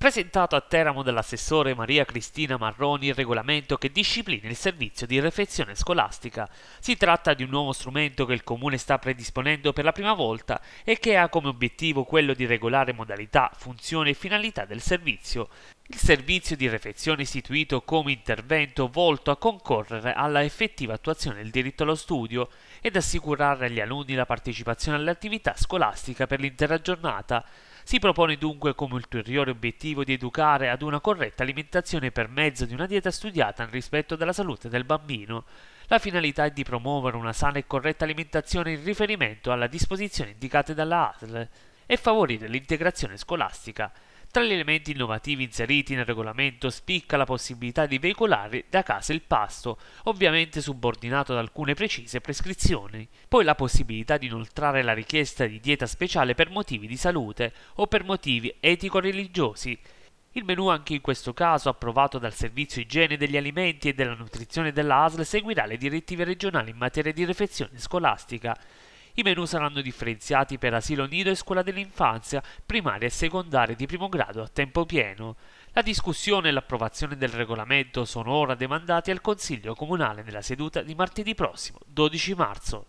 presentato a Teramo dall'assessore Maria Cristina Marroni il regolamento che disciplina il servizio di refezione scolastica. Si tratta di un nuovo strumento che il Comune sta predisponendo per la prima volta e che ha come obiettivo quello di regolare modalità, funzione e finalità del servizio. Il servizio di refezione istituito come intervento volto a concorrere alla effettiva attuazione del diritto allo studio ed assicurare agli alunni la partecipazione all'attività scolastica per l'intera giornata, si propone dunque come ulteriore obiettivo di educare ad una corretta alimentazione per mezzo di una dieta studiata nel rispetto della salute del bambino. La finalità è di promuovere una sana e corretta alimentazione in riferimento alle disposizioni indicate dalla ASL e favorire l'integrazione scolastica tra gli elementi innovativi inseriti nel regolamento spicca la possibilità di veicolare da casa il pasto, ovviamente subordinato ad alcune precise prescrizioni, poi la possibilità di inoltrare la richiesta di dieta speciale per motivi di salute o per motivi etico-religiosi, il menù anche in questo caso approvato dal Servizio Igiene degli Alimenti e della Nutrizione della ASL seguirà le direttive regionali in materia di refezione scolastica. I menu saranno differenziati per asilo nido e scuola dell'infanzia, primaria e secondaria di primo grado a tempo pieno. La discussione e l'approvazione del regolamento sono ora demandati al Consiglio Comunale nella seduta di martedì prossimo, 12 marzo.